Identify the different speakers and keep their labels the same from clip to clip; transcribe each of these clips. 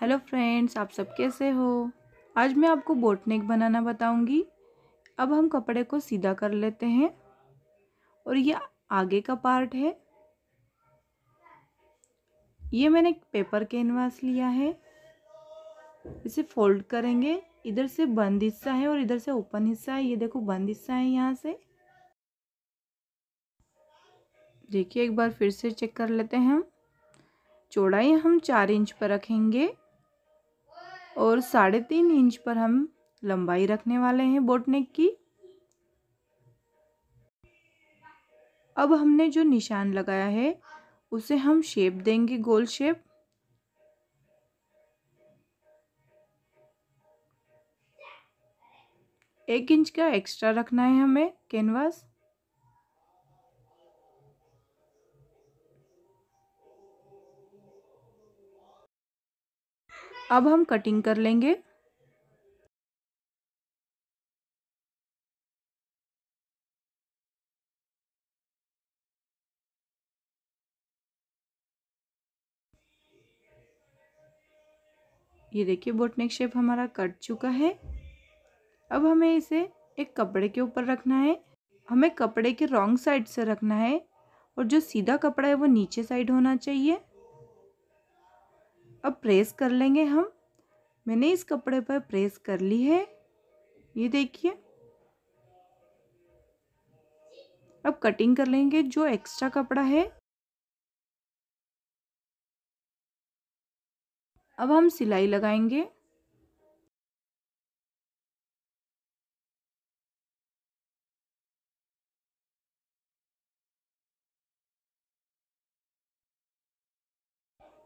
Speaker 1: hello friends आप सब कैसे हो आज मैं आपको बोटनेक बनाना बताऊंगी अब हम कपड़े को सीधा कर लेते हैं और ये आगे का पार्ट है ये मैंने पेपर कैनवास लिया है इसे फोल्ड करेंगे इधर से बंद हिस्सा है और इधर से ओपन हिस्सा है ये देखो बंद हिस्सा है यहाँ से देखिए एक बार फिर से चेक कर लेते हैं हम चौड़ाई हम चार इंच पर रखेंगे और साढ़े तीन इंच पर हम लंबाई रखने वाले हैं बोटनेक की अब हमने जो निशान लगाया है उसे हम शेप देंगे गोल शेप एक इंच का एक्स्ट्रा रखना है हमें कैनवास
Speaker 2: अब हम कटिंग कर लेंगे
Speaker 1: ये देखिए बोटनेक शेप हमारा कट चुका है अब हमें इसे एक कपड़े के ऊपर रखना है हमें कपड़े के रॉन्ग साइड से रखना है और जो सीधा कपड़ा है वो नीचे साइड होना चाहिए अब प्रेस कर लेंगे हम मैंने इस कपड़े पर प्रेस कर ली है ये देखिए अब कटिंग कर लेंगे जो एक्स्ट्रा
Speaker 2: कपड़ा है
Speaker 3: अब हम सिलाई लगाएंगे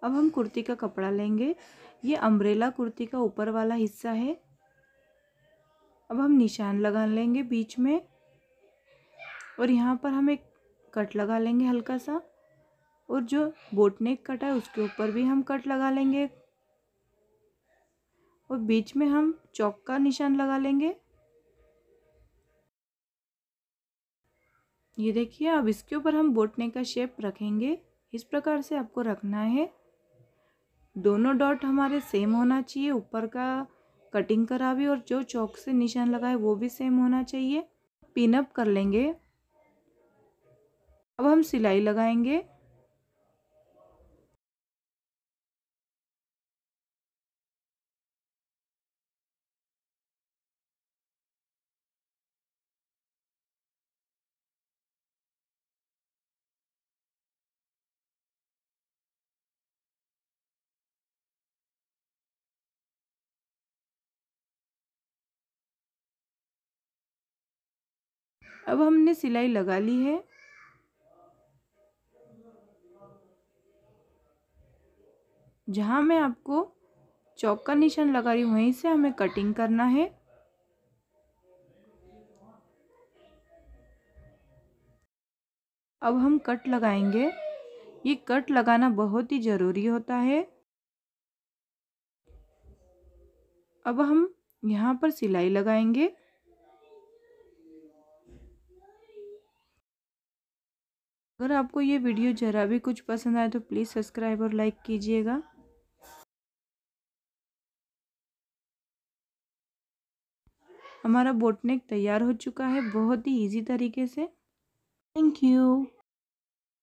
Speaker 1: अब हम कुर्ती का कपड़ा लेंगे ये अम्ब्रेला कुर्ती का ऊपर वाला हिस्सा है अब हम निशान लगा लेंगे बीच में और यहाँ पर हम एक कट लगा लेंगे हल्का सा और जो बोटनेक कट है उसके ऊपर भी हम कट लगा लेंगे और बीच में हम चौक का निशान लगा लेंगे ये देखिए अब इसके ऊपर हम बोटने का शेप रखेंगे इस प्रकार से आपको रखना है दोनों डॉट हमारे सेम होना चाहिए ऊपर का कटिंग करा भी और जो चौक से निशान लगाए वो भी सेम होना चाहिए पिनअप कर लेंगे अब हम सिलाई लगाएंगे अब हमने सिलाई लगा ली है जहाँ मैं आपको चौक का निशान लगा रही हूँ वहीं से हमें कटिंग करना है अब हम कट लगाएंगे ये कट लगाना बहुत ही ज़रूरी होता है अब हम यहाँ पर सिलाई लगाएंगे अगर आपको ये वीडियो ज़रा भी कुछ पसंद आए तो प्लीज़ सब्सक्राइब और लाइक कीजिएगा
Speaker 2: हमारा बोटनेक तैयार हो चुका है बहुत ही इजी तरीके से थैंक यू